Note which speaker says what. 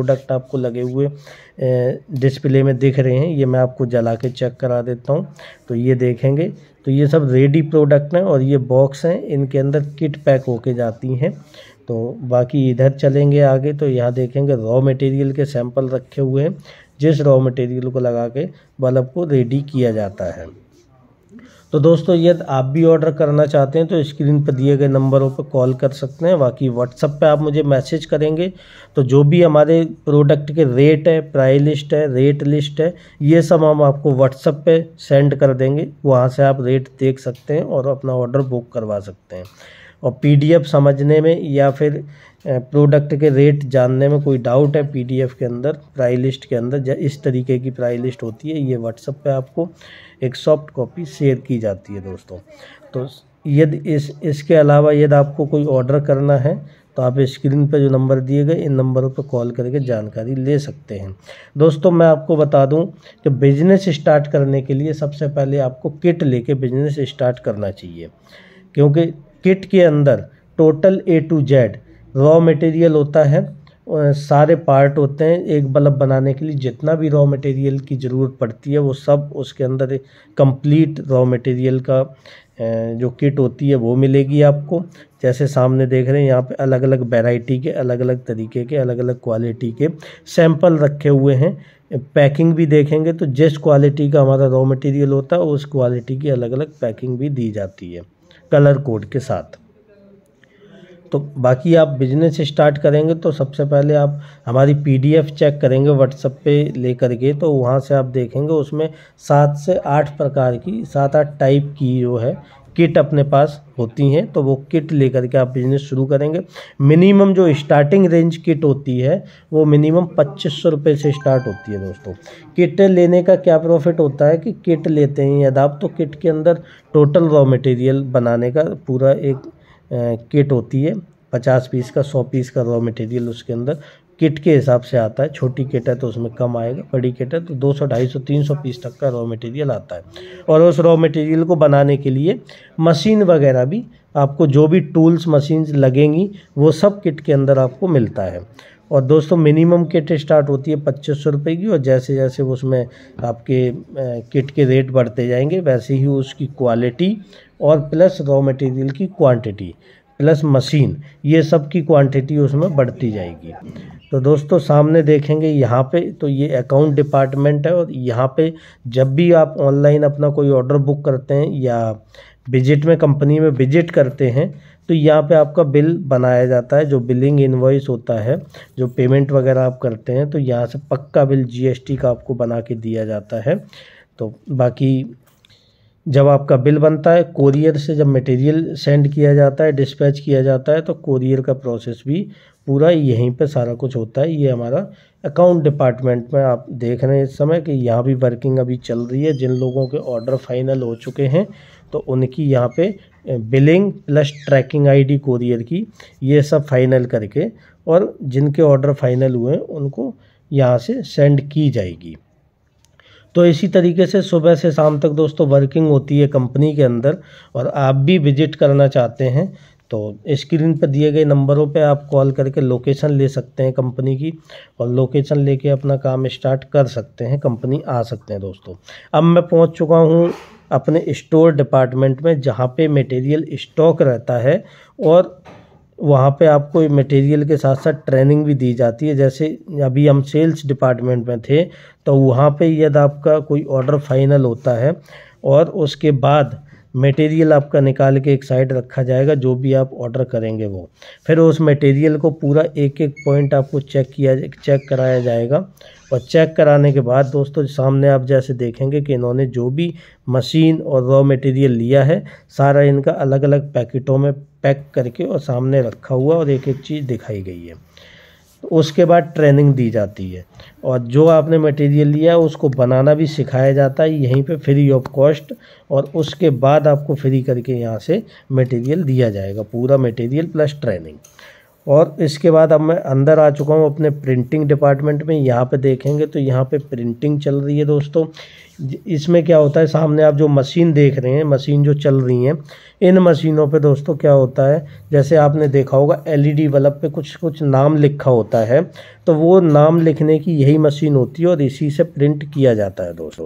Speaker 1: product आपको लगे हुए डिस्प्ले में दिख रहे हैं ये मैं आपको जला के चेक करा देता हूँ तो ये देखेंगे तो ये सब रेडी प्रोडक्ट हैं और ये बॉक्स हैं इनके अंदर किट पैक होके जाती हैं तो बाकी इधर चलेंगे आगे तो यहाँ देखेंगे रॉ मटेरियल के सैंपल रखे हुए हैं जिस रॉ मटेरियल को लगा के बल्ब को रेडी किया जाता है तो दोस्तों यदि आप भी ऑर्डर करना चाहते हैं तो स्क्रीन पर दिए गए नंबरों पर कॉल कर सकते हैं बाकी व्हाट्सअप पे आप मुझे मैसेज करेंगे तो जो भी हमारे प्रोडक्ट के रेट है प्राइस लिस्ट है रेट लिस्ट है ये सब हम आपको व्हाट्सअप पे सेंड कर देंगे वहाँ से आप रेट देख सकते हैं और अपना ऑर्डर बुक करवा सकते हैं और पीडीएफ समझने में या फिर प्रोडक्ट के रेट जानने में कोई डाउट है पीडीएफ के अंदर प्राई लिस्ट के अंदर इस तरीके की प्राई लिस्ट होती है ये व्हाट्सअप पे आपको एक सॉफ्ट कॉपी शेयर की जाती है दोस्तों तो यदि इस इसके अलावा यदि आपको कोई ऑर्डर करना है तो आप स्क्रीन पर जो नंबर दिए गए इन नंबरों पर कॉल करके जानकारी ले सकते हैं दोस्तों मैं आपको बता दूं कि बिज़नेस स्टार्ट करने के लिए सबसे पहले आपको किट लेके बिज़नेस स्टार्ट करना चाहिए क्योंकि किट के अंदर total A to Z raw material होता है सारे पार्ट होते हैं एक बल्ब बनाने के लिए जितना भी रॉ मटेरियल की ज़रूरत पड़ती है वो सब उसके अंदर कंप्लीट रॉ मटेरियल का जो किट होती है वो मिलेगी आपको जैसे सामने देख रहे हैं यहाँ पे अलग अलग वैरायटी के अलग अलग तरीके के अलग अलग क्वालिटी के सैंपल रखे हुए हैं पैकिंग भी देखेंगे तो जिस क्वालिटी का हमारा रॉ मटेरियल होता है उस क्वालिटी की अलग अलग पैकिंग भी दी जाती है कलर कोड के साथ तो बाकी आप बिजनेस स्टार्ट करेंगे तो सबसे पहले आप हमारी पीडीएफ चेक करेंगे व्हाट्सएप पे लेकर के तो वहाँ से आप देखेंगे उसमें सात से आठ प्रकार की सात आठ टाइप की जो है किट अपने पास होती हैं तो वो किट लेकर के आप बिजनेस शुरू करेंगे मिनिमम जो स्टार्टिंग रेंज किट होती है वो मिनिमम पच्चीस सौ रुपये से स्टार्ट होती है दोस्तों किट लेने का क्या प्रॉफिट होता है कि किट लेते हैं यदि आप तो किट के अंदर टोटल रॉ मटेरियल बनाने का पूरा एक किट होती है पचास पीस का सौ पीस का रॉ मटेरियल उसके अंदर किट के हिसाब से आता है छोटी किट है तो उसमें कम आएगा बड़ी किट है तो 200 250 300 पीस तक का रॉ मटेरियल आता है और उस रॉ मटेरियल को बनाने के लिए मशीन वगैरह भी आपको जो भी टूल्स मशीन लगेंगी वो सब किट के अंदर आपको मिलता है और दोस्तों मिनिमम किट स्टार्ट होती है पच्चीस सौ रुपये की और जैसे जैसे उसमें आपके किट के रेट बढ़ते जाएंगे वैसे ही उसकी क्वालिटी और प्लस रॉ मटेरियल की क्वांटिटी प्लस मशीन ये सब की क्वांटिटी उसमें बढ़ती जाएगी तो दोस्तों सामने देखेंगे यहाँ पे तो ये अकाउंट डिपार्टमेंट है और यहाँ पे जब भी आप ऑनलाइन अपना कोई ऑर्डर बुक करते हैं या विजिट में कंपनी में विजिट करते हैं तो यहाँ पे आपका बिल बनाया जाता है जो बिलिंग इनवॉइस होता है जो पेमेंट वगैरह आप करते हैं तो यहाँ से पक्का बिल जीएसटी का आपको बना के दिया जाता है तो बाकी जब आपका बिल बनता है कोरियर से जब मटेरियल सेंड किया जाता है डिस्पैच किया जाता है तो कोरियर का प्रोसेस भी पूरा यहीं पे सारा कुछ होता है ये हमारा अकाउंट डिपार्टमेंट में आप देख रहे हैं इस समय कि यहाँ भी वर्किंग अभी चल रही है जिन लोगों के ऑर्डर फाइनल हो चुके हैं तो उनकी यहाँ पे billing plus tracking ID courier की ये सब फाइनल करके और जिनके ऑर्डर फाइनल हुए हैं उनको यहाँ से सेंड की जाएगी तो इसी तरीके से सुबह से शाम तक दोस्तों वर्किंग होती है कंपनी के अंदर और आप भी विजिट करना चाहते हैं तो स्क्रीन पर दिए गए नंबरों पे आप कॉल करके लोकेशन ले सकते हैं कंपनी की और लोकेशन लेके अपना काम स्टार्ट कर सकते हैं कंपनी आ सकते हैं दोस्तों अब मैं पहुंच चुका हूं अपने स्टोर डिपार्टमेंट में जहां पे मटेरियल स्टॉक रहता है और वहाँ पे आपको मटेरियल के साथ साथ ट्रेनिंग भी दी जाती है जैसे अभी हम सेल्स डिपार्टमेंट में थे तो वहाँ पे यदि आपका कोई ऑर्डर फाइनल होता है और उसके बाद मटेरियल आपका निकाल के एक साइड रखा जाएगा जो भी आप ऑर्डर करेंगे वो फिर उस मटेरियल को पूरा एक एक पॉइंट आपको चेक किया चेक कराया जाएगा और चेक कराने के बाद दोस्तों सामने आप जैसे देखेंगे कि इन्होंने जो भी मशीन और रॉ मटेरियल लिया है सारा इनका अलग अलग पैकेटों में पैक करके और सामने रखा हुआ और एक एक चीज़ दिखाई गई है उसके बाद ट्रेनिंग दी जाती है और जो आपने मटेरियल लिया उसको बनाना भी सिखाया जाता है यहीं पे फ्री ऑफ कॉस्ट और उसके बाद आपको फ्री करके यहाँ से मटेरियल दिया जाएगा पूरा मटेरियल प्लस ट्रेनिंग और इसके बाद अब मैं अंदर आ चुका हूँ अपने प्रिंटिंग डिपार्टमेंट में यहाँ पे देखेंगे तो यहाँ पे प्रिंटिंग चल रही है दोस्तों इसमें क्या होता है सामने आप जो मशीन देख रहे हैं मशीन जो चल रही हैं इन मशीनों पे दोस्तों क्या होता है जैसे आपने देखा होगा एलईडी e बल्ब पर कुछ कुछ नाम लिखा होता है तो वो नाम लिखने की यही मशीन होती है और इसी से प्रिंट किया जाता है दोस्तों